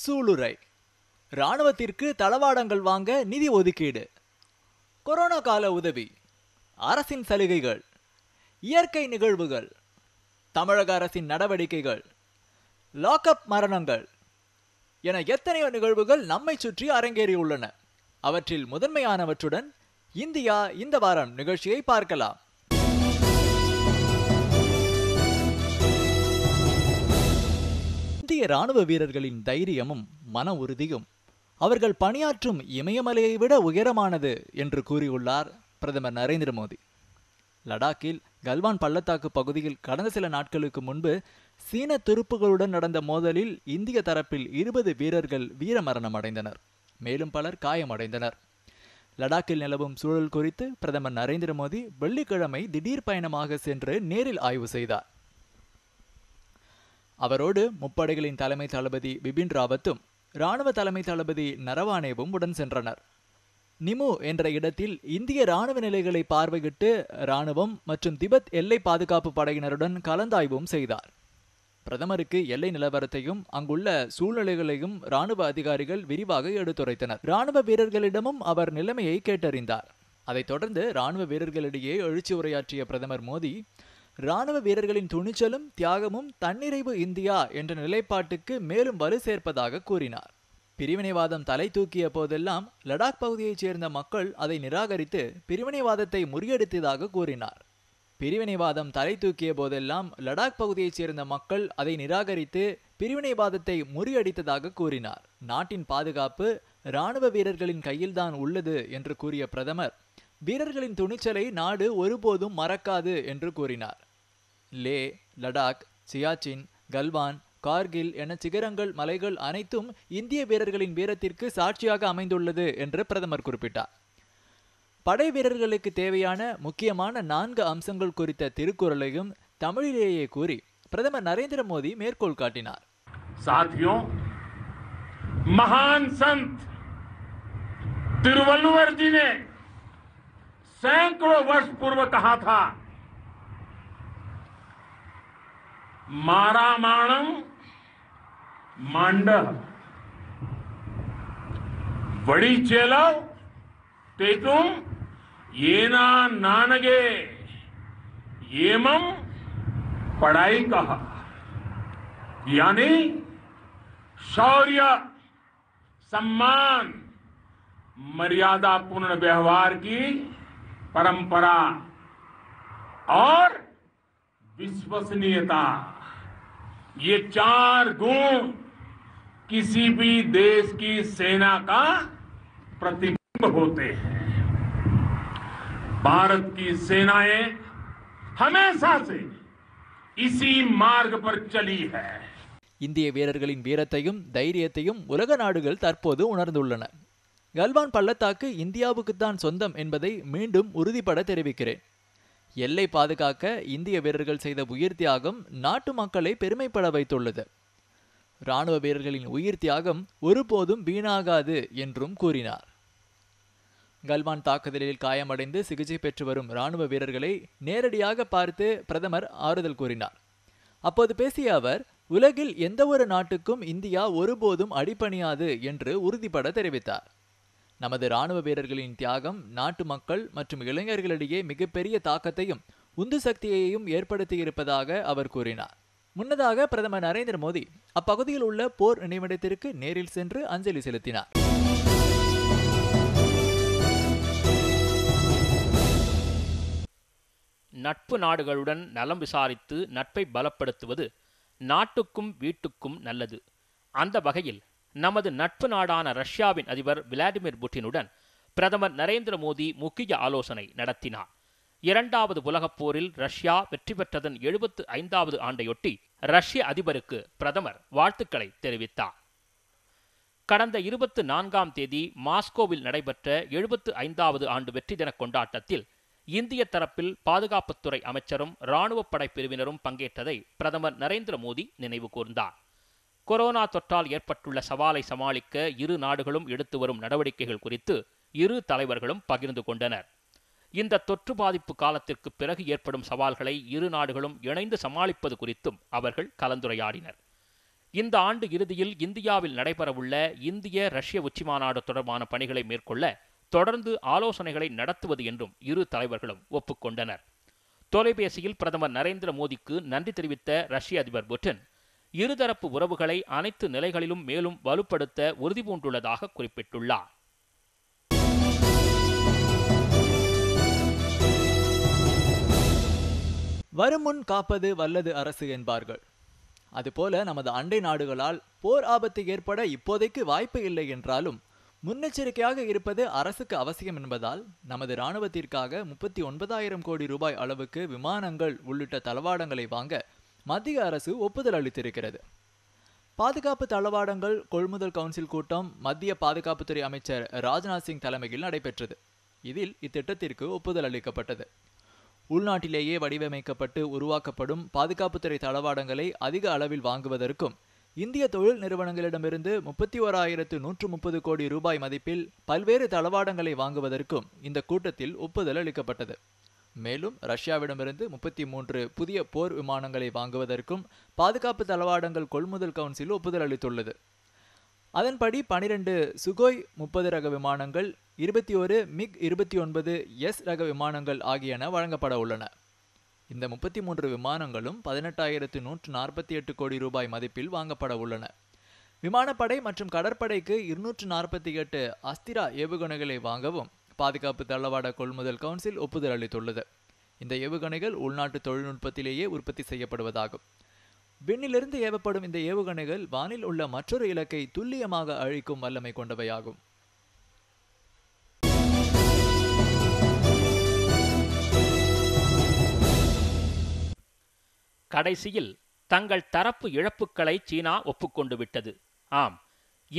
சூளுரை இராணுவத்திற்கு தளவாடங்கள் வாங்க நிதி ஒதுக்கீடு கொரோனா கால உதவி அரசின் சலுகைகள் இயற்கை நிகழ்வுகள் தமிழக அரசின் நடவடிக்கைகள் லாக்அப் மரணங்கள் என எத்தனையோ நிகழ்வுகள் நம்மை சுற்றி அரங்கேறியுள்ளன அவற்றில் முதன்மையானவற்றுடன் இந்தியா இந்த வாரம் நிகழ்ச்சியை பார்க்கலாம் ராணுவ இராணுவ வீரர்களின் தைரியமும் மன உறுதியும் அவர்கள் பணியாற்றும் இமயமலையை விட உயரமானது என்று கூறியுள்ளார் பிரதமர் நரேந்திர மோடி லடாக்கில் கல்வான் பள்ளத்தாக்கு பகுதியில் கடந்த சில நாட்களுக்கு முன்பு சீன துருப்புகளுடன் நடந்த மோதலில் இந்திய தரப்பில் இருபது வீரர்கள் வீரமரணம் அடைந்தனர் மேலும் பலர் காயமடைந்தனர் லடாக்கில் நிலவும் சூழல் குறித்து பிரதமர் நரேந்திர மோடி வெள்ளிக்கிழமை திடீர் பயணமாக சென்று நேரில் ஆய்வு செய்தார் அவரோடு முப்படைகளின் தலைமை தளபதி பிபின் ராவத்தும் இராணுவ தலைமை தளபதி நரவானேவும் உடன் சென்றனர் நிமு என்ற இடத்தில் இந்திய இராணுவ நிலைகளை பார்வையிட்டு இராணுவம் மற்றும் திபெத் எல்லை பாதுகாப்பு படையினருடன் கலந்தாய்வும் செய்தார் பிரதமருக்கு எல்லை நிலவரத்தையும் அங்குள்ள சூழ்நிலைகளையும் இராணுவ அதிகாரிகள் விரிவாக எடுத்துரைத்தனர் இராணுவ வீரர்களிடமும் அவர் நிலைமையை கேட்டறிந்தார் அதைத் தொடர்ந்து இராணுவ வீரர்களிடையே எழுச்சி உரையாற்றிய பிரதமர் மோடி இராணுவ வீரர்களின் துணிச்சலும் தியாகமும் தன்னிறைவு இந்தியா என்ற நிலைப்பாட்டுக்கு மேலும் வலு சேர்ப்பதாக கூறினார் பிரிவினைவாதம் தலை தூக்கிய போதெல்லாம் லடாக் பகுதியைச் சேர்ந்த மக்கள் அதை நிராகரித்து பிரிவினைவாதத்தை முறியடித்ததாக கூறினார் பிரிவினைவாதம் தலை தூக்கிய போதெல்லாம் லடாக் பகுதியைச் சேர்ந்த மக்கள் அதை நிராகரித்து பிரிவினைவாதத்தை முறியடித்ததாக கூறினார் நாட்டின் பாதுகாப்பு இராணுவ வீரர்களின் கையில்தான் உள்ளது என்று கூறிய பிரதமர் வீரர்களின் துணிச்சலை நாடு ஒருபோதும் மறக்காது என்று கூறினார் லே லடாக் சியாச்சின் கல்வான் கார்கில் என சிகரங்கள் மலைகள் அனைத்தும் இந்திய வீரர்களின் வீரத்திற்கு சாட்சியாக அமைந்துள்ளது என்று பிரதமர் குறிப்பிட்டார் படை வீரர்களுக்கு தேவையான முக்கியமான நான்கு அம்சங்கள் குறித்த திருக்குறளையும் தமிழிலேயே கூறி பிரதமர் நரேந்திர மோடி மேற்கோள் காட்டினார் சாத்தியம் மகான் சந்த் திருவள்ளுவர் ஜி सैकड़ों वर्ष पूर्व कहा था मारा माणम मांड बड़ी चेलव तेतुम ये ना नानगे येमम पढ़ाई कहा यानी शौर्य सम्मान मर्यादापूर्ण व्यवहार की परंपरा और विश्वसनीयता ये चार गुण किसी भी देश की सेना का प्रतिबिंब होते हैं भारत की सेनाएं हमेशा से इसी मार्ग पर चली है இந்திய வீரர்களின் வீரத்தையும் தைரியத்தையும் உலக நாடுகள் தற்போது உணர்ந்துள்ளன கல்வான் பள்ளத்தாக்கு இந்தியாவுக்குத்தான் சொந்தம் என்பதை மீண்டும் உறுதிப்பட தெரிவிக்கிறேன் எல்லை பாதுகாக்க இந்திய வீரர்கள் செய்த உயிர் தியாகம் நாட்டு மக்களை பெருமைப்பட வைத்துள்ளது இராணுவ வீரர்களின் உயிர் தியாகம் ஒருபோதும் வீணாகாது என்றும் கூறினார் கல்வான் தாக்குதலில் காயமடைந்து சிகிச்சை பெற்று வரும் இராணுவ வீரர்களை நேரடியாக பார்த்து பிரதமர் ஆறுதல் கூறினார் அப்போது பேசிய அவர் உலகில் எந்தவொரு நாட்டுக்கும் இந்தியா ஒருபோதும் அடிபணியாது என்று உறுதிபட தெரிவித்தார் நமது ராணுவ வீரர்களின் தியாகம் நாட்டு மக்கள் மற்றும் இளைஞர்களிடையே மிகப்பெரிய தாக்கத்தையும் உந்து சக்தியையும் ஏற்படுத்தியிருப்பதாக அவர் கூறினார் முன்னதாக பிரதமர் நரேந்திர மோடி அப்பகுதியில் உள்ள போர் நினைவிடத்திற்கு நேரில் சென்று அஞ்சலி செலுத்தினார் நட்பு நாடுகளுடன் நலம் விசாரித்து நட்பை பலப்படுத்துவது நாட்டுக்கும் வீட்டுக்கும் நல்லது அந்த வகையில் நமது நட்பு நாடான ரஷ்யாவின் அதிபர் விளாடிமிர் புட்டினுடன் பிரதமர் நரேந்திர மோடி முக்கிய ஆலோசனை நடத்தினார் இரண்டாவது உலகப் போரில் ரஷ்யா வெற்றி பெற்றதன் எழுபத்து ஐந்தாவது ஆண்டையொட்டி ரஷ்ய அதிபருக்கு பிரதமர் வாழ்த்துக்களை தெரிவித்தார் கடந்த இருபத்து நான்காம் தேதி மாஸ்கோவில் நடைபெற்ற எழுபத்து ஐந்தாவது ஆண்டு வெற்றி தின கொண்டாட்டத்தில் இந்திய தரப்பில் பாதுகாப்புத்துறை அமைச்சரும் இராணுவ படை பிரிவினரும் பங்கேற்றதை பிரதமர் நரேந்திர மோடி நினைவு கூர்ந்தார் கொரோனா தொற்றால் ஏற்பட்டுள்ள சவாலை சமாளிக்க இரு நாடுகளும் எடுத்து வரும் நடவடிக்கைகள் குறித்து இரு தலைவர்களும் பகிர்ந்து கொண்டனர் இந்த தொற்று பாதிப்பு காலத்திற்கு பிறகு ஏற்படும் சவால்களை இரு நாடுகளும் இணைந்து சமாளிப்பது குறித்தும் அவர்கள் கலந்துரையாடினர் இந்த ஆண்டு இறுதியில் இந்தியாவில் நடைபெறவுள்ள இந்திய ரஷ்ய உச்சிமாநாடு தொடர்பான பணிகளை மேற்கொள்ள தொடர்ந்து ஆலோசனைகளை நடத்துவது என்றும் இரு தலைவர்களும் ஒப்புக்கொண்டனர் தொலைபேசியில் பிரதமர் நரேந்திர மோடிக்கு நன்றி தெரிவித்த ரஷ்ய அதிபர் புட்டின் இருதரப்பு உறவுகளை அனைத்து நிலைகளிலும் மேலும் வலுப்படுத்த உறுதிபூண்டுள்ளதாக குறிப்பிட்டுள்ளார் வருமுன் காப்பது வல்லது அரசு என்பார்கள் அதுபோல நமது அண்டை நாடுகளால் போர் ஆபத்து ஏற்பட இப்போதைக்கு வாய்ப்பு இல்லை என்றாலும் முன்னெச்சரிக்கையாக இருப்பது அரசுக்கு அவசியம் என்பதால் நமது இராணுவத்திற்காக முப்பத்தி ஒன்பதாயிரம் கோடி ரூபாய் அளவுக்கு விமானங்கள் உள்ளிட்ட தளவாடங்களை வாங்க மத்திய அரசு ஒப்புதல் அளித்திருக்கிறது பாதுகாப்பு தளவாடங்கள் கொள்முதல் கவுன்சில் கூட்டம் மத்திய பாதுகாப்புத்துறை அமைச்சர் ராஜ்நாத் சிங் தலைமையில் நடைபெற்றது இதில் இத்திட்டத்திற்கு ஒப்புதல் அளிக்கப்பட்டது உள்நாட்டிலேயே வடிவமைக்கப்பட்டு உருவாக்கப்படும் பாதுகாப்புத்துறை தளவாடங்களை அதிக அளவில் வாங்குவதற்கும் இந்திய தொழில் நிறுவனங்களிடமிருந்து முப்பத்தி ஓராயிரத்து நூற்று முப்பது கோடி ரூபாய் மதிப்பில் பல்வேறு தளவாடங்களை வாங்குவதற்கும் இந்த கூட்டத்தில் ஒப்புதல் அளிக்கப்பட்டது மேலும் ரஷ்யாவிடமிருந்து முப்பத்தி மூன்று புதிய போர் விமானங்களை வாங்குவதற்கும் பாதுகாப்பு தளவாடங்கள் கொள்முதல் கவுன்சில் ஒப்புதல் அளித்துள்ளது அதன்படி பனிரெண்டு சுகோய் முப்பது ரக விமானங்கள் இருபத்தி ஒரு மிக் இருபத்தி ஒன்பது எஸ் ரக விமானங்கள் ஆகியன வழங்கப்பட உள்ளன இந்த முப்பத்தி மூன்று விமானங்களும் பதினெட்டாயிரத்து நூற்று நாற்பத்தி எட்டு கோடி ரூபாய் மதிப்பில் வாங்கப்பட உள்ளன விமானப்படை மற்றும் கடற்படைக்கு இருநூற்று நாற்பத்தி எட்டு அஸ்திரா ஏவுகணைகளை வாங்கவும் பாதுகாப்பு தளவாட கொள்முதல் கவுன்சில் ஒப்புதல் அளித்துள்ளது இந்த ஏவுகணைகள் உள்நாட்டு தொழில்நுட்பத்திலேயே உற்பத்தி செய்யப்படுவதாகும் விண்ணிலிருந்து ஏவப்படும் இந்த ஏவுகணைகள் வானில் உள்ள மற்றொரு இலக்கை துல்லியமாக அழிக்கும் வல்லமை கொண்டவையாகும் கடைசியில் தங்கள் தரப்பு இழப்புகளை சீனா ஒப்புக்கொண்டு விட்டது ஆம்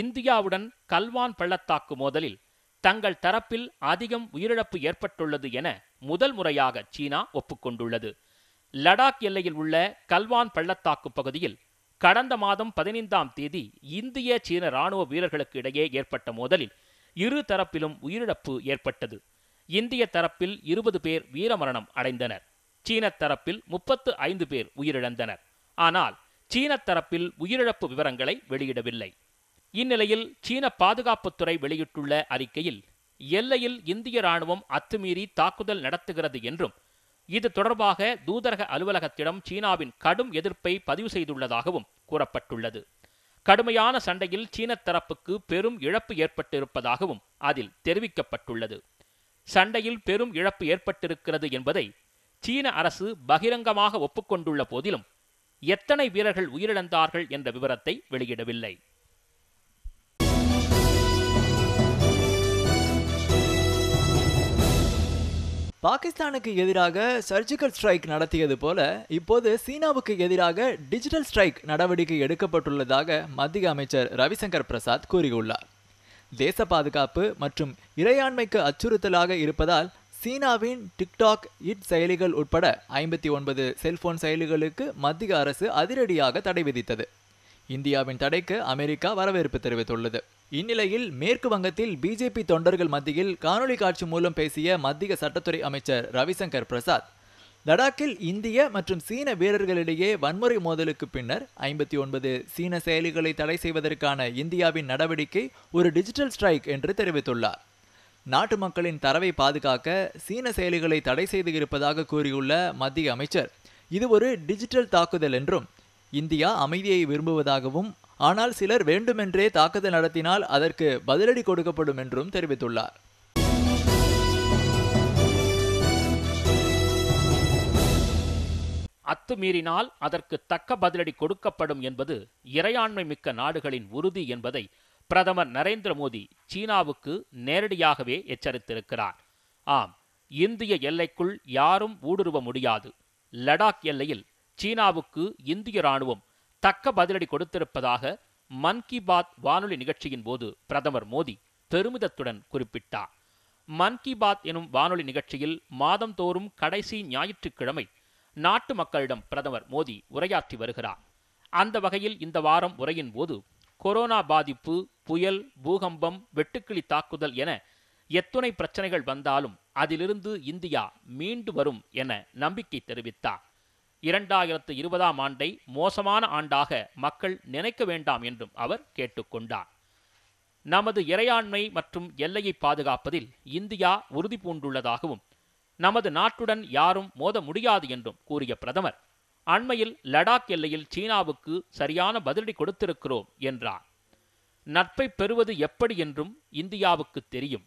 இந்தியாவுடன் கல்வான் பள்ளத்தாக்கு மோதலில் தங்கள் தரப்பில் அதிகம் உயிரிழப்பு ஏற்பட்டுள்ளது என முதல் முறையாக சீனா ஒப்புக்கொண்டுள்ளது லடாக் எல்லையில் உள்ள கல்வான் பள்ளத்தாக்கு பகுதியில் கடந்த மாதம் பதினைந்தாம் தேதி இந்திய சீன ராணுவ வீரர்களுக்கு இடையே ஏற்பட்ட மோதலில் இரு தரப்பிலும் உயிரிழப்பு ஏற்பட்டது இந்திய தரப்பில் இருபது பேர் வீரமரணம் அடைந்தனர் சீன தரப்பில் முப்பத்து ஐந்து பேர் உயிரிழந்தனர் ஆனால் சீன தரப்பில் உயிரிழப்பு விவரங்களை வெளியிடவில்லை இந்நிலையில் சீன பாதுகாப்புத்துறை வெளியிட்டுள்ள அறிக்கையில் எல்லையில் இந்திய ராணுவம் அத்துமீறி தாக்குதல் நடத்துகிறது என்றும் இது தொடர்பாக தூதரக அலுவலகத்திடம் சீனாவின் கடும் எதிர்ப்பை பதிவு செய்துள்ளதாகவும் கூறப்பட்டுள்ளது கடுமையான சண்டையில் சீன தரப்புக்கு பெரும் இழப்பு ஏற்பட்டிருப்பதாகவும் அதில் தெரிவிக்கப்பட்டுள்ளது சண்டையில் பெரும் இழப்பு ஏற்பட்டிருக்கிறது என்பதை சீன அரசு பகிரங்கமாக ஒப்புக்கொண்டுள்ள போதிலும் எத்தனை வீரர்கள் உயிரிழந்தார்கள் என்ற விவரத்தை வெளியிடவில்லை பாகிஸ்தானுக்கு எதிராக சர்ஜிக்கல் ஸ்ட்ரைக் நடத்தியது போல இப்போது சீனாவுக்கு எதிராக டிஜிட்டல் ஸ்ட்ரைக் நடவடிக்கை எடுக்கப்பட்டுள்ளதாக மத்திய அமைச்சர் ரவிசங்கர் பிரசாத் கூறியுள்ளார் தேச பாதுகாப்பு மற்றும் இறையாண்மைக்கு அச்சுறுத்தலாக இருப்பதால் சீனாவின் டிக்டாக் இட் செயலிகள் உட்பட ஐம்பத்தி ஒன்பது செல்போன் செயலிகளுக்கு மத்திய அரசு அதிரடியாக தடை விதித்தது இந்தியாவின் தடைக்கு அமெரிக்கா வரவேற்பு தெரிவித்துள்ளது இந்நிலையில் மேற்கு வங்கத்தில் பிஜேபி தொண்டர்கள் மத்தியில் காணொலி காட்சி மூலம் பேசிய மத்திய சட்டத்துறை அமைச்சர் ரவிசங்கர் பிரசாத் லடாக்கில் இந்திய மற்றும் சீன வீரர்களிடையே வன்முறை மோதலுக்கு பின்னர் ஐம்பத்தி ஒன்பது சீன செயலிகளை தடை செய்வதற்கான இந்தியாவின் நடவடிக்கை ஒரு டிஜிட்டல் ஸ்ட்ரைக் என்று தெரிவித்துள்ளார் நாட்டு மக்களின் தரவை பாதுகாக்க சீன செயலிகளை தடை செய்து இருப்பதாக கூறியுள்ள மத்திய அமைச்சர் இது ஒரு டிஜிட்டல் தாக்குதல் என்றும் இந்தியா அமைதியை விரும்புவதாகவும் ஆனால் சிலர் வேண்டுமென்றே தாக்குதல் நடத்தினால் அதற்கு பதிலடி கொடுக்கப்படும் என்றும் தெரிவித்துள்ளார் அத்துமீறினால் அதற்கு தக்க பதிலடி கொடுக்கப்படும் என்பது இறையாண்மை மிக்க நாடுகளின் உறுதி என்பதை பிரதமர் நரேந்திர மோடி சீனாவுக்கு நேரடியாகவே எச்சரித்திருக்கிறார் ஆம் இந்திய எல்லைக்குள் யாரும் ஊடுருவ முடியாது லடாக் எல்லையில் சீனாவுக்கு இந்திய ராணுவம் தக்க பதிலடி கொடுத்திருப்பதாக மன் கி பாத் வானொலி நிகழ்ச்சியின் போது பிரதமர் மோடி பெருமிதத்துடன் குறிப்பிட்டார் மன் கி பாத் எனும் வானொலி நிகழ்ச்சியில் மாதந்தோறும் கடைசி ஞாயிற்றுக்கிழமை நாட்டு மக்களிடம் பிரதமர் மோடி உரையாற்றி வருகிறார் அந்த வகையில் இந்த வாரம் உரையின் போது கொரோனா பாதிப்பு புயல் பூகம்பம் வெட்டுக்கிளி தாக்குதல் என எத்துணை பிரச்சனைகள் வந்தாலும் அதிலிருந்து இந்தியா மீண்டு வரும் என நம்பிக்கை தெரிவித்தார் இரண்டாயிரத்து இருபதாம் ஆண்டை மோசமான ஆண்டாக மக்கள் நினைக்க வேண்டாம் என்றும் அவர் கேட்டுக்கொண்டார் நமது இறையாண்மை மற்றும் எல்லையை பாதுகாப்பதில் இந்தியா உறுதி பூண்டுள்ளதாகவும் நமது நாட்டுடன் யாரும் மோத முடியாது என்றும் கூறிய பிரதமர் அண்மையில் லடாக் எல்லையில் சீனாவுக்கு சரியான பதிலடி கொடுத்திருக்கிறோம் என்றார் நட்பை பெறுவது எப்படி என்றும் இந்தியாவுக்கு தெரியும்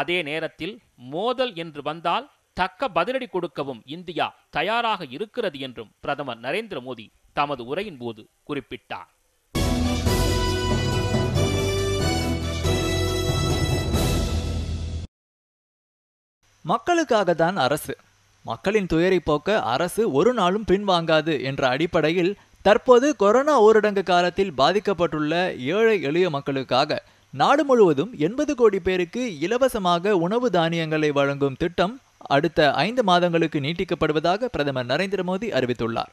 அதே நேரத்தில் மோதல் என்று வந்தால் தக்க பதிலடி கொடுக்கவும் இந்தியா தயாராக இருக்கிறது என்றும் பிரதமர் நரேந்திர மோடி தமது உரையின் போது குறிப்பிட்டார் மக்களுக்காக தான் அரசு மக்களின் துயரை போக்க அரசு ஒரு நாளும் பின்வாங்காது என்ற அடிப்படையில் தற்போது கொரோனா ஊரடங்கு காலத்தில் பாதிக்கப்பட்டுள்ள ஏழை எளிய மக்களுக்காக நாடு முழுவதும் எண்பது கோடி பேருக்கு இலவசமாக உணவு தானியங்களை வழங்கும் திட்டம் அடுத்த ஐந்து மாதங்களுக்கு நீட்டிக்கப்படுவதாக பிரதமர் நரேந்திர மோடி அறிவித்துள்ளார்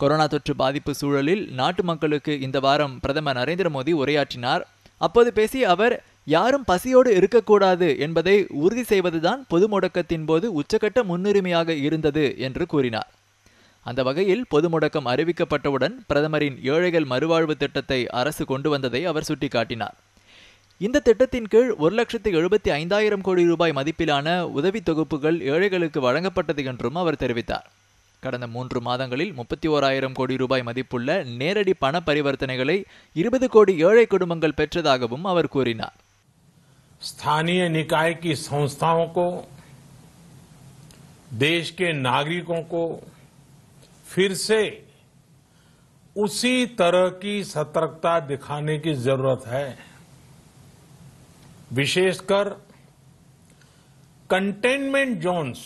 கொரோனா தொற்று பாதிப்பு சூழலில் நாட்டு மக்களுக்கு இந்த வாரம் பிரதமர் நரேந்திர மோடி உரையாற்றினார் அப்போது பேசிய அவர் யாரும் பசியோடு இருக்கக்கூடாது என்பதை உறுதி செய்வதுதான் பொது முடக்கத்தின் போது உச்சக்கட்ட முன்னுரிமையாக இருந்தது என்று கூறினார் அந்த வகையில் பொது முடக்கம் அறிவிக்கப்பட்டவுடன் பிரதமரின் ஏழைகள் மறுவாழ்வு திட்டத்தை அரசு கொண்டு வந்ததை அவர் சுட்டிக்காட்டினார் இந்த திட்டத்தின் கீழ் ஒரு லட்சத்து எழுபத்தி ஐந்தாயிரம் கோடி ரூபாய் மதிப்பிலான உதவி தொகுப்புகள் ஏழைகளுக்கு வழங்கப்பட்டது என்றும் அவர் தெரிவித்தார் கடந்த மூன்று மாதங்களில் முப்பத்தி ஓராயிரம் கோடி ரூபாய் மதிப்புள்ள நேரடி பண பரிவர்த்தனைகளை இருபது கோடி ஏழை குடும்பங்கள் பெற்றதாகவும் அவர் கூறினார் ஸ்தானிய निकाय की संस्थाओं को देश के नागरिकों को फिर से उसी तरह की सतर्कता दिखाने की विशेषकर कंटेनमेंट जोन्स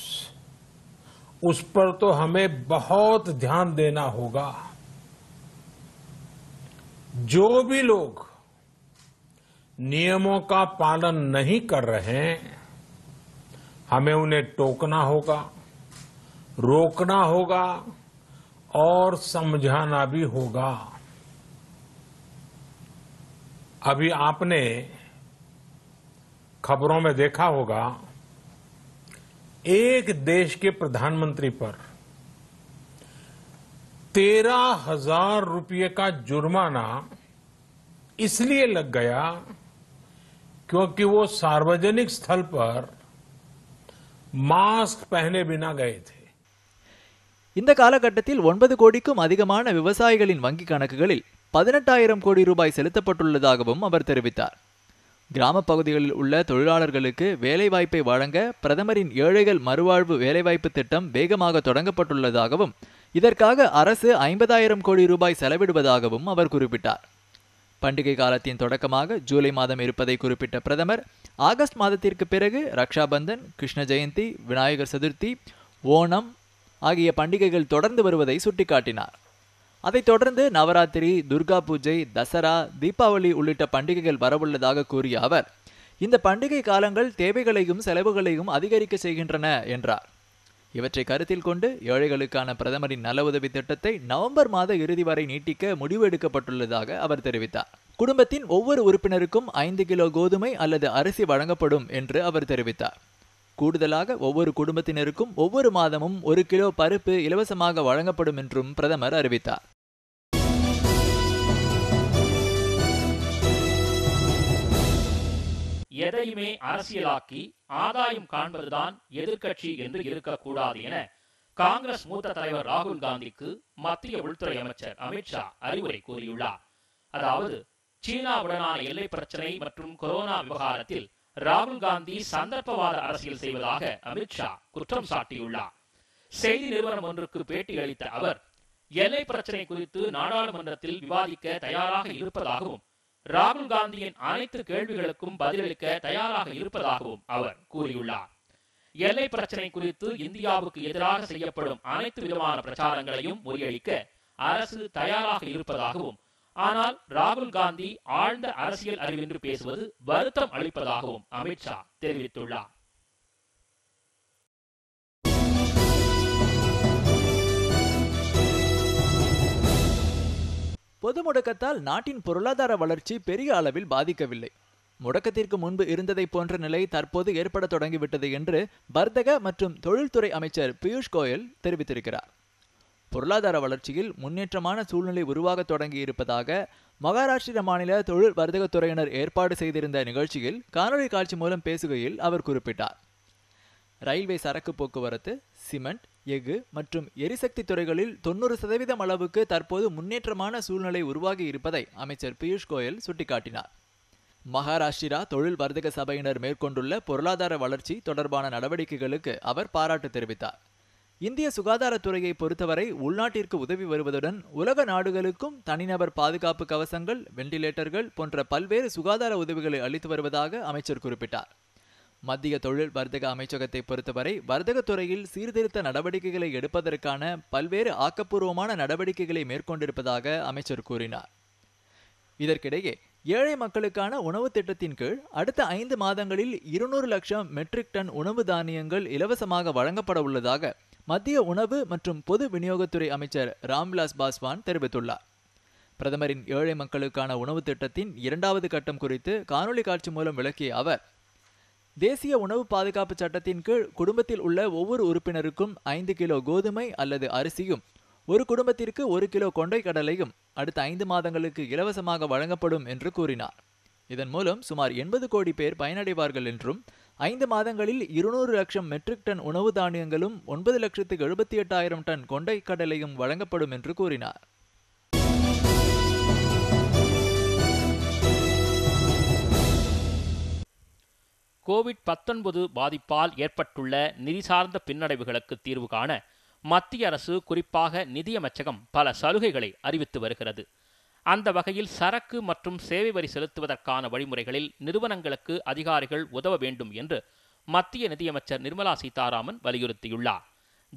उस पर तो हमें बहुत ध्यान देना होगा जो भी लोग नियमों का पालन नहीं कर रहे हैं हमें उन्हें टोकना होगा रोकना होगा और समझाना भी होगा अभी आपने खबरों में देखा होगा एक देश के प्रधानमंत्री पर तेरह हजार रूपये का जुर्माना इसलिए लग गया क्योंकि वो सार्वजनिक स्थल पर मास्क पहने बिना गए थे இந்த காலகட்டத்தில் ஒன்பது கோடிக்கும் அதிகமான விவசாயிகளின் வங்கிக் கணக்குகளில் பதினெட்டாயிரம் கோடி ரூபாய் செலுத்தப்பட்டுள்ளதாகவும் அவர் தெரிவித்தார் கிராம பகுதிகளில் உள்ள தொழிலாளர்களுக்கு வேலைவாய்ப்பை வழங்க பிரதமரின் ஏழைகள் மறுவாழ்வு வேலைவாய்ப்பு திட்டம் வேகமாக தொடங்கப்பட்டுள்ளதாகவும் இதற்காக அரசு ஐம்பதாயிரம் கோடி ரூபாய் செலவிடுவதாகவும் அவர் குறிப்பிட்டார் பண்டிகை காலத்தின் தொடக்கமாக ஜூலை மாதம் இருப்பதை குறிப்பிட்ட பிரதமர் ஆகஸ்ட் மாதத்திற்கு பிறகு ரக்ஷாபந்தன் கிருஷ்ண ஜெயந்தி விநாயகர் சதுர்த்தி ஓணம் ஆகிய பண்டிகைகள் தொடர்ந்து வருவதை சுட்டிக்காட்டினார் அதைத் தொடர்ந்து நவராத்திரி துர்கா பூஜை தசரா தீபாவளி உள்ளிட்ட பண்டிகைகள் வரவுள்ளதாக கூறிய அவர் இந்த பண்டிகை காலங்கள் தேவைகளையும் செலவுகளையும் அதிகரிக்க செய்கின்றன என்றார் இவற்றை கருத்தில் கொண்டு ஏழைகளுக்கான பிரதமரின் நல உதவி திட்டத்தை நவம்பர் மாத இறுதி வரை நீட்டிக்க முடிவு எடுக்கப்பட்டுள்ளதாக அவர் தெரிவித்தார் குடும்பத்தின் ஒவ்வொரு உறுப்பினருக்கும் ஐந்து கிலோ கோதுமை அல்லது அரிசி வழங்கப்படும் என்று அவர் தெரிவித்தார் கூடுதலாக ஒவ்வொரு குடும்பத்தினருக்கும் ஒவ்வொரு மாதமும் ஒரு கிலோ பருப்பு இலவசமாக வழங்கப்படும் என்றும் பிரதமர் அறிவித்தார் எதையுமே அரசியலாக்கி ஆதாயம் காண்பதுதான் எதிர்கட்சி என்று இருக்கக்கூடாது என காங்கிரஸ் மூத்த தலைவர் ராகுல் காந்திக்கு மத்திய உள்துறை அமைச்சர் அமித்ஷா அறிவுரை கூறியுள்ளார் அதாவது சீனாவுடனான எல்லை பிரச்சனை மற்றும் கொரோனா விவகாரத்தில் ராகுல் காந்தி சந்தர்ப்பவாத அரசியல் செய்வதாக அமித்ஷா குற்றம் சாட்டியுள்ளார் செய்தி நிறுவனம் ஒன்றுக்கு பேட்டி அளித்த அவர் எல்லை பிரச்சனை குறித்து நாடாளுமன்றத்தில் விவாதிக்க தயாராக இருப்பதாகவும் ராகுல் காந்தியின் அனைத்து கேள்விகளுக்கும் பதிலளிக்க தயாராக இருப்பதாகவும் அவர் கூறியுள்ளார் எல்லை பிரச்சனை குறித்து இந்தியாவுக்கு எதிராக செய்யப்படும் அனைத்து விதமான பிரச்சாரங்களையும் முறியடிக்க அரசு தயாராக இருப்பதாகவும் ஆனால் ராகுல் காந்தி ஆழ்ந்த அரசியல் அறிவென்று பேசுவது வருத்தம் அளிப்பதாகவும் அமித்ஷா தெரிவித்துள்ளார் பொது முடக்கத்தால் நாட்டின் பொருளாதார வளர்ச்சி பெரிய அளவில் பாதிக்கவில்லை முடக்கத்திற்கு முன்பு இருந்ததை போன்ற நிலை தற்போது ஏற்பட தொடங்கிவிட்டது என்று வர்த்தக மற்றும் தொழில்துறை அமைச்சர் பியூஷ் கோயல் தெரிவித்திருக்கிறார் பொருளாதார வளர்ச்சியில் முன்னேற்றமான சூழ்நிலை உருவாக தொடங்கியிருப்பதாக மகாராஷ்டிர மாநில தொழில் வர்த்தகத்துறையினர் ஏற்பாடு செய்திருந்த நிகழ்ச்சியில் காணொலி காட்சி மூலம் பேசுகையில் அவர் குறிப்பிட்டார் ரயில்வே சரக்கு போக்குவரத்து சிமெண்ட் எஃகு மற்றும் எரிசக்தி துறைகளில் தொண்ணூறு சதவீதம் அளவுக்கு தற்போது முன்னேற்றமான சூழ்நிலை உருவாகி இருப்பதை அமைச்சர் பியூஷ் கோயல் சுட்டிக்காட்டினார் மகாராஷ்டிரா தொழில் வர்த்தக சபையினர் மேற்கொண்டுள்ள பொருளாதார வளர்ச்சி தொடர்பான நடவடிக்கைகளுக்கு அவர் பாராட்டு தெரிவித்தார் இந்திய சுகாதாரத்துறையை பொறுத்தவரை உள்நாட்டிற்கு உதவி வருவதுடன் உலக நாடுகளுக்கும் தனிநபர் பாதுகாப்பு கவசங்கள் வெண்டிலேட்டர்கள் போன்ற பல்வேறு சுகாதார உதவிகளை அளித்து வருவதாக அமைச்சர் குறிப்பிட்டார் மத்திய தொழில் வர்த்தக அமைச்சகத்தை பொறுத்தவரை வர்த்தகத்துறையில் சீர்திருத்த நடவடிக்கைகளை எடுப்பதற்கான பல்வேறு ஆக்கப்பூர்வமான நடவடிக்கைகளை மேற்கொண்டிருப்பதாக அமைச்சர் கூறினார் இதற்கிடையே ஏழை மக்களுக்கான உணவு திட்டத்தின் கீழ் அடுத்த ஐந்து மாதங்களில் இருநூறு லட்சம் மெட்ரிக் டன் உணவு தானியங்கள் இலவசமாக வழங்கப்பட உள்ளதாக மத்திய உணவு மற்றும் பொது விநியோகத்துறை அமைச்சர் ராம்விலாஸ் பாஸ்வான் தெரிவித்துள்ளார் பிரதமரின் ஏழை மக்களுக்கான உணவு திட்டத்தின் இரண்டாவது கட்டம் குறித்து காணொலி காட்சி மூலம் விளக்கிய அவர் தேசிய உணவு பாதுகாப்பு சட்டத்தின் கீழ் குடும்பத்தில் உள்ள ஒவ்வொரு உறுப்பினருக்கும் ஐந்து கிலோ கோதுமை அல்லது அரிசியும் ஒரு குடும்பத்திற்கு ஒரு கிலோ கொண்டை கடலையும் அடுத்த ஐந்து மாதங்களுக்கு இலவசமாக வழங்கப்படும் என்று கூறினார் இதன் மூலம் சுமார் எண்பது கோடி பேர் பயனடைவார்கள் என்றும் ஐந்து மாதங்களில் இருநூறு லட்சம் மெட்ரிக் டன் உணவு தானியங்களும் ஒன்பது லட்சத்து எழுபத்தி எட்டாயிரம் டன் கொண்டை கடலையும் வழங்கப்படும் என்று கூறினார் கோவிட் பத்தொன்பது பாதிப்பால் ஏற்பட்டுள்ள நிதி சார்ந்த பின்னடைவுகளுக்கு தீர்வு காண மத்திய அரசு குறிப்பாக நிதியமைச்சகம் பல சலுகைகளை அறிவித்து வருகிறது அந்த வகையில் சரக்கு மற்றும் சேவை வரி செலுத்துவதற்கான வழிமுறைகளில் நிறுவனங்களுக்கு அதிகாரிகள் உதவ வேண்டும் என்று மத்திய நிதியமைச்சர் நிர்மலா சீதாராமன் வலியுறுத்தியுள்ளார்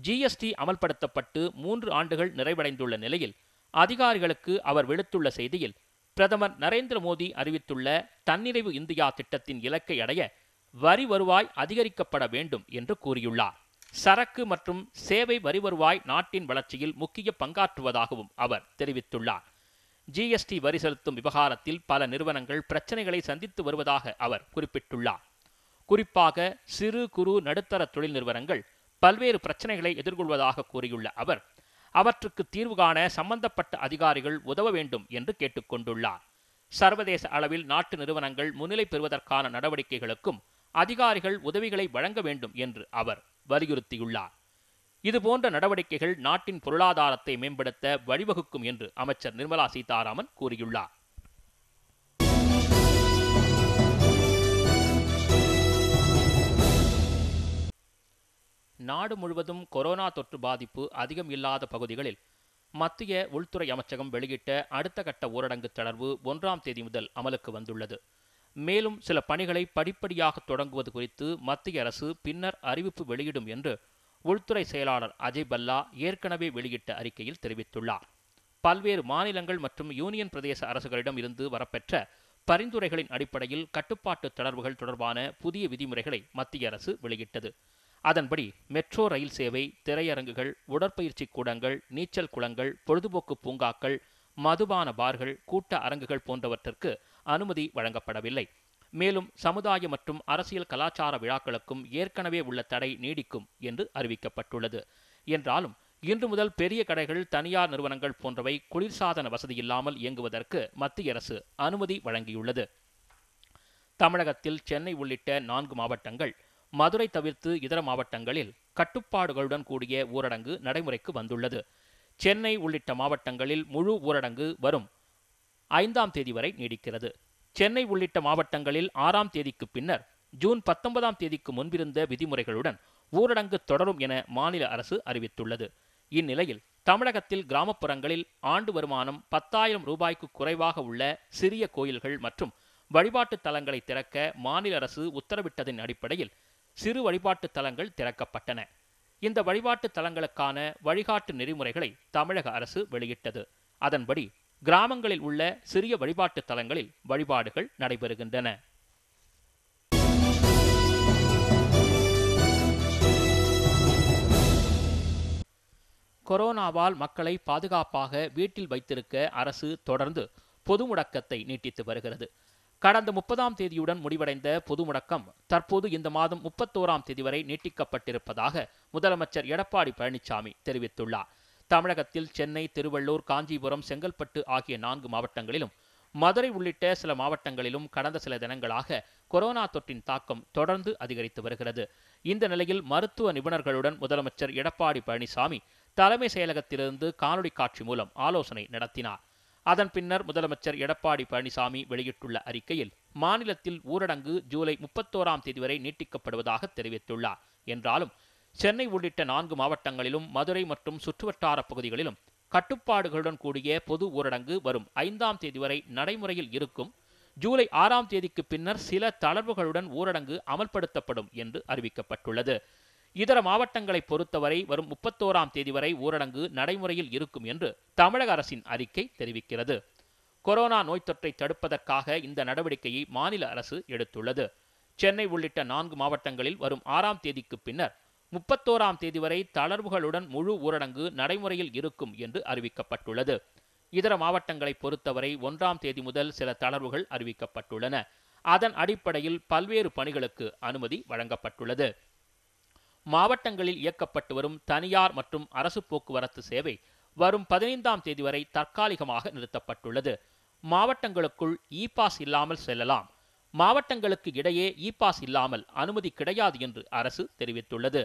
ஜிஎஸ்டி அமல்படுத்தப்பட்டு மூன்று ஆண்டுகள் நிறைவடைந்துள்ள நிலையில் அதிகாரிகளுக்கு அவர் விடுத்துள்ள செய்தியில் பிரதமர் நரேந்திர மோடி அறிவித்துள்ள தன்னிறைவு இந்தியா திட்டத்தின் இலக்கை அடைய வரி வருவாய் அதிகரிக்கப்பட வேண்டும் என்று கூறியுள்ளார் சரக்கு மற்றும் சேவை வரி வருவாய் நாட்டின் வளர்ச்சியில் முக்கிய பங்காற்றுவதாகவும் அவர் தெரிவித்துள்ளார் ஜிஎஸ்டி வரி செலுத்தும் விவகாரத்தில் பல நிறுவனங்கள் பிரச்சனைகளை சந்தித்து வருவதாக அவர் குறிப்பிட்டுள்ளார் குறிப்பாக சிறு குறு நடுத்தர தொழில் நிறுவனங்கள் பல்வேறு பிரச்சனைகளை எதிர்கொள்வதாக கூறியுள்ள அவர் அவற்றுக்கு தீர்வு காண சம்பந்தப்பட்ட அதிகாரிகள் உதவ வேண்டும் என்று கேட்டுக்கொண்டுள்ளார் சர்வதேச அளவில் நாட்டு நிறுவனங்கள் முன்னிலை பெறுவதற்கான நடவடிக்கைகளுக்கும் அதிகாரிகள் உதவிகளை வழங்க வேண்டும் என்று அவர் வலியுறுத்தியுள்ளார் இதுபோன்ற நடவடிக்கைகள் நாட்டின் பொருளாதாரத்தை மேம்படுத்த வழிவகுக்கும் என்று அமைச்சர் நிர்மலா சீதாராமன் கூறியுள்ளார் நாடு முழுவதும் கொரோனா தொற்று பாதிப்பு அதிகம் இல்லாத பகுதிகளில் மத்திய உள்துறை அமைச்சகம் வெளியிட்ட அடுத்த கட்ட ஊரடங்கு தளர்வு ஒன்றாம் தேதி முதல் அமலுக்கு வந்துள்ளது மேலும் சில பணிகளை படிப்படியாக தொடங்குவது குறித்து மத்திய அரசு பின்னர் அறிவிப்பு வெளியிடும் என்று உள்துறை செயலாளர் அஜய் பல்லா ஏற்கனவே வெளியிட்ட அறிக்கையில் தெரிவித்துள்ளார் பல்வேறு மாநிலங்கள் மற்றும் யூனியன் பிரதேச அரசுகளிடம் இருந்து வரப்பெற்ற பரிந்துரைகளின் அடிப்படையில் கட்டுப்பாட்டு தளர்வுகள் தொடர்பான புதிய விதிமுறைகளை மத்திய அரசு வெளியிட்டது அதன்படி மெட்ரோ ரயில் சேவை திரையரங்குகள் உடற்பயிற்சி கூடங்கள் நீச்சல் குளங்கள் பொழுதுபோக்கு பூங்காக்கள் மதுபான பார்கள் கூட்ட அரங்குகள் போன்றவற்றிற்கு அனுமதி வழங்கப்படவில்லை மேலும் சமுதாய மற்றும் அரசியல் கலாச்சார விழாக்களுக்கும் ஏற்கனவே உள்ள தடை நீடிக்கும் என்று அறிவிக்கப்பட்டுள்ளது என்றாலும் இன்று முதல் பெரிய கடைகள் தனியார் நிறுவனங்கள் போன்றவை குளிர்சாதன வசதி இல்லாமல் இயங்குவதற்கு மத்திய அரசு அனுமதி வழங்கியுள்ளது தமிழகத்தில் சென்னை உள்ளிட்ட நான்கு மாவட்டங்கள் மதுரை தவிர்த்து இதர மாவட்டங்களில் கட்டுப்பாடுகளுடன் கூடிய ஊரடங்கு நடைமுறைக்கு வந்துள்ளது சென்னை உள்ளிட்ட மாவட்டங்களில் முழு ஊரடங்கு வரும் ஐந்தாம் தேதி வரை நீடிக்கிறது சென்னை உள்ளிட்ட மாவட்டங்களில் ஆறாம் தேதிக்கு பின்னர் ஜூன் பத்தொன்பதாம் தேதிக்கு முன்பிருந்த விதிமுறைகளுடன் ஊரடங்கு தொடரும் என மாநில அரசு அறிவித்துள்ளது இந்நிலையில் தமிழகத்தில் கிராமப்புறங்களில் ஆண்டு வருமானம் பத்தாயிரம் ரூபாய்க்கு குறைவாக உள்ள சிறிய கோயில்கள் மற்றும் வழிபாட்டு தலங்களை திறக்க மாநில அரசு உத்தரவிட்டதன் அடிப்படையில் சிறு வழிபாட்டு தலங்கள் திறக்கப்பட்டன இந்த வழிபாட்டு தலங்களுக்கான வழிகாட்டு நெறிமுறைகளை தமிழக அரசு வெளியிட்டது அதன்படி கிராமங்களில் உள்ள சிறிய வழிபாட்டு தலங்களில் வழிபாடுகள் நடைபெறுகின்றன கொரோனாவால் மக்களை பாதுகாப்பாக வீட்டில் வைத்திருக்க அரசு தொடர்ந்து பொது முடக்கத்தை நீட்டித்து வருகிறது கடந்த முப்பதாம் தேதியுடன் முடிவடைந்த பொது முடக்கம் தற்போது இந்த மாதம் முப்பத்தோராம் தேதி வரை நீட்டிக்கப்பட்டிருப்பதாக முதலமைச்சர் எடப்பாடி பழனிசாமி தெரிவித்துள்ளார் தமிழகத்தில் சென்னை திருவள்ளூர் காஞ்சிபுரம் செங்கல்பட்டு ஆகிய நான்கு மாவட்டங்களிலும் மதுரை உள்ளிட்ட சில மாவட்டங்களிலும் கடந்த சில தினங்களாக கொரோனா தொற்றின் தாக்கம் தொடர்ந்து அதிகரித்து வருகிறது இந்த நிலையில் மருத்துவ நிபுணர்களுடன் முதலமைச்சர் எடப்பாடி பழனிசாமி தலைமை செயலகத்திலிருந்து காணொலி காட்சி மூலம் ஆலோசனை நடத்தினார் அதன் பின்னர் முதலமைச்சர் எடப்பாடி பழனிசாமி வெளியிட்டுள்ள அறிக்கையில் மாநிலத்தில் ஊரடங்கு ஜூலை முப்பத்தோராம் தேதி வரை நீட்டிக்கப்படுவதாக தெரிவித்துள்ளார் என்றாலும் சென்னை உள்ளிட்ட நான்கு மாவட்டங்களிலும் மதுரை மற்றும் சுற்றுவட்டார பகுதிகளிலும் கட்டுப்பாடுகளுடன் கூடிய பொது ஊரடங்கு வரும் ஐந்தாம் தேதி வரை நடைமுறையில் இருக்கும் ஜூலை ஆறாம் தேதிக்கு பின்னர் சில தளர்வுகளுடன் ஊரடங்கு அமல்படுத்தப்படும் என்று அறிவிக்கப்பட்டுள்ளது இதர மாவட்டங்களை பொறுத்தவரை வரும் முப்பத்தோராம் தேதி வரை ஊரடங்கு நடைமுறையில் இருக்கும் என்று தமிழக அரசின் அறிக்கை தெரிவிக்கிறது கொரோனா நோய் தொற்றை தடுப்பதற்காக இந்த நடவடிக்கையை மாநில அரசு எடுத்துள்ளது சென்னை உள்ளிட்ட நான்கு மாவட்டங்களில் வரும் ஆறாம் தேதிக்கு பின்னர் முப்பத்தோராம் தேதி வரை தளர்வுகளுடன் முழு ஊரடங்கு நடைமுறையில் இருக்கும் என்று அறிவிக்கப்பட்டுள்ளது இதர மாவட்டங்களை பொறுத்தவரை ஒன்றாம் தேதி முதல் சில தளர்வுகள் அறிவிக்கப்பட்டுள்ளன அதன் அடிப்படையில் பல்வேறு பணிகளுக்கு அனுமதி வழங்கப்பட்டுள்ளது மாவட்டங்களில் இயக்கப்பட்டு வரும் தனியார் மற்றும் அரசு போக்குவரத்து சேவை வரும் பதினைந்தாம் தேதி வரை தற்காலிகமாக நிறுத்தப்பட்டுள்ளது மாவட்டங்களுக்குள் இ பாஸ் இல்லாமல் செல்லலாம் மாவட்டங்களுக்கு இடையே இ பாஸ் இல்லாமல் அனுமதி கிடையாது என்று அரசு தெரிவித்துள்ளது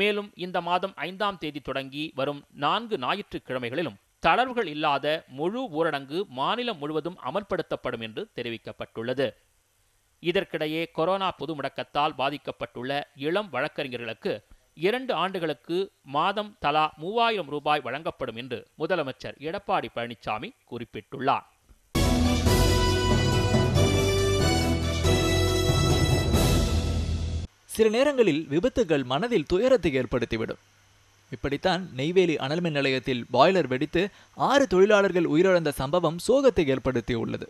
மேலும் இந்த மாதம் ஐந்தாம் தேதி தொடங்கி வரும் நான்கு ஞாயிற்றுக்கிழமைகளிலும் தளர்வுகள் இல்லாத முழு ஊரடங்கு மாநிலம் முழுவதும் அமல்படுத்தப்படும் என்று தெரிவிக்கப்பட்டுள்ளது இதற்கிடையே கொரோனா பொது முடக்கத்தால் பாதிக்கப்பட்டுள்ள இளம் வழக்கறிஞர்களுக்கு இரண்டு ஆண்டுகளுக்கு மாதம் தலா மூவாயிரம் ரூபாய் வழங்கப்படும் என்று முதலமைச்சர் எடப்பாடி பழனிசாமி குறிப்பிட்டுள்ளார் சில நேரங்களில் விபத்துகள் மனதில் துயரத்தை ஏற்படுத்திவிடும் இப்படித்தான் நெய்வேலி அனல் மின் நிலையத்தில் பாய்லர் வெடித்து ஆறு தொழிலாளர்கள் உயிரிழந்த சம்பவம் சோகத்தை ஏற்படுத்தியுள்ளது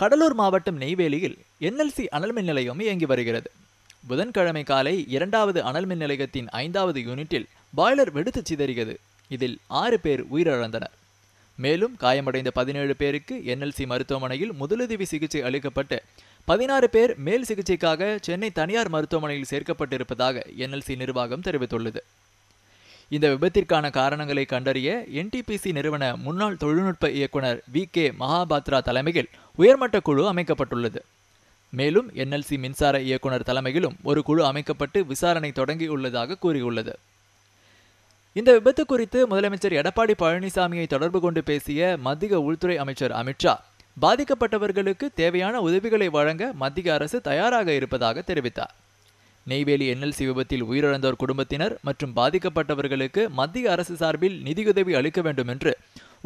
கடலூர் மாவட்டம் நெய்வேலியில் என்எல்சி அனல் மின் நிலையம் இயங்கி வருகிறது புதன்கிழமை காலை இரண்டாவது அனல் மின் நிலையத்தின் ஐந்தாவது யூனிட்டில் பாய்லர் வெடித்து சிதறியது இதில் ஆறு பேர் உயிரிழந்தனர் மேலும் காயமடைந்த பதினேழு பேருக்கு என்எல்சி மருத்துவமனையில் முதலுதவி சிகிச்சை அளிக்கப்பட்டு பதினாறு பேர் மேல் சிகிச்சைக்காக சென்னை தனியார் மருத்துவமனையில் சேர்க்கப்பட்டிருப்பதாக என்எல்சி நிர்வாகம் தெரிவித்துள்ளது இந்த விபத்திற்கான காரணங்களை கண்டறிய என்டிபிசி நிறுவன முன்னாள் தொழில்நுட்ப இயக்குனர் வி கே மகாபாத்ரா தலைமையில் உயர்மட்ட குழு அமைக்கப்பட்டுள்ளது மேலும் என்எல்சி மின்சார இயக்குனர் தலைமையிலும் ஒரு குழு அமைக்கப்பட்டு விசாரணை தொடங்கியுள்ளதாக கூறியுள்ளது இந்த விபத்து குறித்து முதலமைச்சர் எடப்பாடி பழனிசாமியை தொடர்பு கொண்டு பேசிய மத்திய உள்துறை அமைச்சர் அமித்ஷா பாதிக்கப்பட்டவர்களுக்கு தேவையான உதவிகளை வழங்க மத்திய அரசு தயாராக இருப்பதாக தெரிவித்தார் நெய்வேலி என்எல்சி விபத்தில் உயிரிழந்தோர் குடும்பத்தினர் மற்றும் பாதிக்கப்பட்டவர்களுக்கு மத்திய அரசு சார்பில் நிதியுதவி அளிக்க வேண்டும் என்று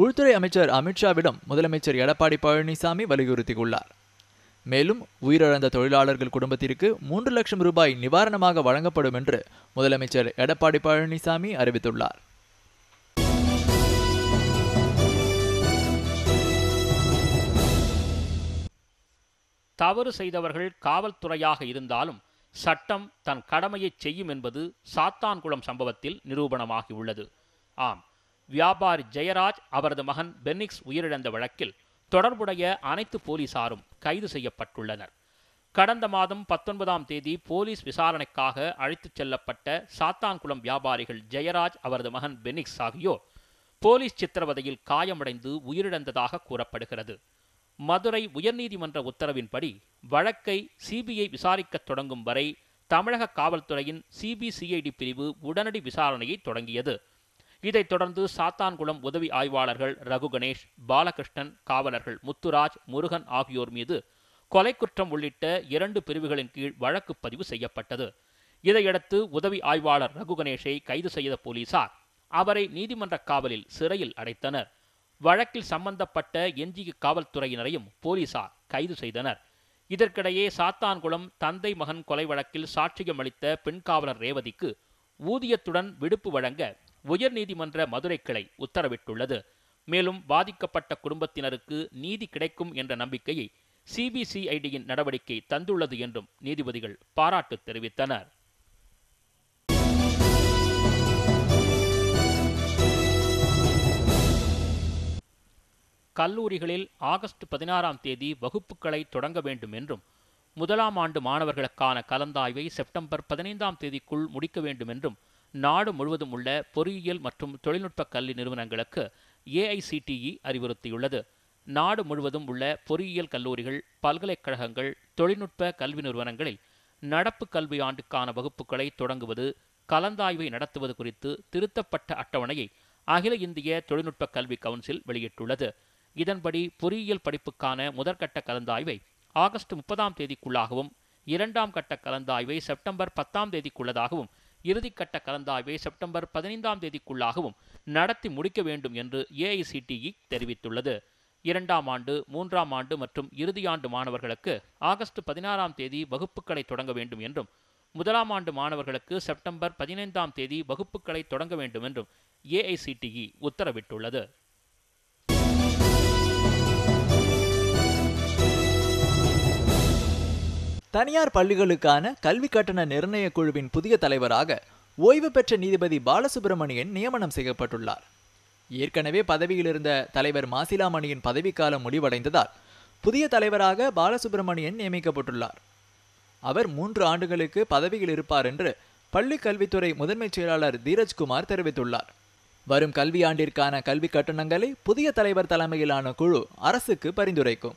உள்துறை அமைச்சர் அமித்ஷாவிடம் முதலமைச்சர் எடப்பாடி பழனிசாமி வலியுறுத்தியுள்ளார் மேலும் உயிரிழந்த தொழிலாளர்கள் குடும்பத்திற்கு மூன்று லட்சம் ரூபாய் நிவாரணமாக வழங்கப்படும் என்று முதலமைச்சர் எடப்பாடி பழனிசாமி அறிவித்துள்ளார் தவறு செய்தவர்கள் காவல்துறையாக இருந்தாலும் சட்டம் தன் கடமையை செய்யும் என்பது சாத்தான்குளம் சம்பவத்தில் நிரூபணமாகியுள்ளது ஆம் வியாபாரி ஜெயராஜ் அவரது மகன் பென்னிக்ஸ் உயிரிழந்த வழக்கில் தொடர்புடைய அனைத்து போலீசாரும் கைது செய்யப்பட்டுள்ளனர் கடந்த மாதம் பத்தொன்பதாம் தேதி போலீஸ் விசாரணைக்காக அழைத்துச் செல்லப்பட்ட சாத்தான்குளம் வியாபாரிகள் ஜெயராஜ் அவரது மகன் பென்னிக்ஸ் ஆகியோர் போலீஸ் சித்திரவதையில் காயமடைந்து உயிரிழந்ததாக கூறப்படுகிறது மதுரை உயர்நீதிமன்ற உத்தரவின்படி வழக்கை சிபிஐ விசாரிக்கத் தொடங்கும் வரை தமிழக காவல்துறையின் சிபிசிஐடி பிரிவு உடனடி விசாரணையை தொடங்கியது இதைத் தொடர்ந்து சாத்தான்குளம் உதவி ஆய்வாளர்கள் ரகு கணேஷ் பாலகிருஷ்ணன் காவலர்கள் முத்துராஜ் முருகன் ஆகியோர் மீது கொலை குற்றம் உள்ளிட்ட இரண்டு பிரிவுகளின் கீழ் வழக்கு பதிவு செய்யப்பட்டது இதையடுத்து உதவி ஆய்வாளர் ரகு கணேஷை கைது செய்த போலீசார் அவரை நீதிமன்ற காவலில் சிறையில் அடைத்தனர் வழக்கில் சம்பந்தப்பட்ட எஞ்சி காவல்துறையினரையும் போலீசார் கைது செய்தனர் இதற்கிடையே சாத்தான்குளம் தந்தை மகன் கொலை வழக்கில் சாட்சியம் அளித்த பெண் காவலர் ரேவதிக்கு ஊதியத்துடன் விடுப்பு வழங்க உயர்நீதிமன்ற மதுரை கிளை உத்தரவிட்டுள்ளது மேலும் பாதிக்கப்பட்ட குடும்பத்தினருக்கு நீதி கிடைக்கும் என்ற நம்பிக்கையை சிபிசிஐடியின் நடவடிக்கை தந்துள்ளது என்றும் நீதிபதிகள் பாராட்டு தெரிவித்தனர் கல்லூரிகளில் ஆகஸ்ட் பதினாறாம் தேதி வகுப்புகளை தொடங்க வேண்டும் என்றும் முதலாம் ஆண்டு மாணவர்களுக்கான கலந்தாய்வை செப்டம்பர் பதினைந்தாம் தேதிக்குள் முடிக்க வேண்டும் என்றும் நாடு முழுவதும் உள்ள பொறியியல் மற்றும் தொழில்நுட்ப கல்வி நிறுவனங்களுக்கு ஏஐசிடிஇ அறிவுறுத்தியுள்ளது நாடு முழுவதும் உள்ள பொறியியல் கல்லூரிகள் பல்கலைக்கழகங்கள் தொழில்நுட்ப கல்வி நிறுவனங்களில் நடப்பு கல்வி ஆண்டுக்கான வகுப்புகளை தொடங்குவது கலந்தாய்வை நடத்துவது குறித்து திருத்தப்பட்ட அட்டவணையை அகில இந்திய தொழில்நுட்ப கல்வி கவுன்சில் வெளியிட்டுள்ளது இதன்படி பொறியியல் படிப்புக்கான முதற்கட்ட கலந்தாய்வை ஆகஸ்ட் முப்பதாம் தேதிக்குள்ளாகவும் இரண்டாம் கட்ட கலந்தாய்வை செப்டம்பர் பத்தாம் தேதிக்குள்ளதாகவும் இறுதிக்கட்ட கலந்தாய்வை செப்டம்பர் பதினைந்தாம் தேதிக்குள்ளாகவும் நடத்தி முடிக்க வேண்டும் என்று ஏஐசிடிஇ தெரிவித்துள்ளது இரண்டாம் ஆண்டு மூன்றாம் ஆண்டு மற்றும் இறுதியாண்டு மாணவர்களுக்கு ஆகஸ்ட் பதினாறாம் தேதி வகுப்புகளை தொடங்க வேண்டும் என்றும் முதலாம் ஆண்டு மாணவர்களுக்கு செப்டம்பர் பதினைந்தாம் தேதி வகுப்புகளை தொடங்க வேண்டும் என்றும் ஏஐசிடிஇ உத்தரவிட்டுள்ளது தனியார் பள்ளிகளுக்கான கல்வி கட்டண நிர்ணய குழுவின் புதிய தலைவராக ஓய்வு பெற்ற நீதிபதி பாலசுப்ரமணியன் நியமனம் செய்யப்பட்டுள்ளார் ஏற்கனவே பதவியில் இருந்த தலைவர் மாசிலாமணியின் பதவிக்காலம் முடிவடைந்ததால் புதிய தலைவராக பாலசுப்ரமணியன் நியமிக்கப்பட்டுள்ளார் அவர் மூன்று ஆண்டுகளுக்கு பதவியில் இருப்பார் என்று பள்ளி கல்வித்துறை முதன்மைச் செயலாளர் தீரஜ்குமார் தெரிவித்துள்ளார் வரும் கல்வியாண்டிற்கான கல்வி கட்டணங்களை புதிய தலைவர் தலைமையிலான குழு அரசுக்கு பரிந்துரைக்கும்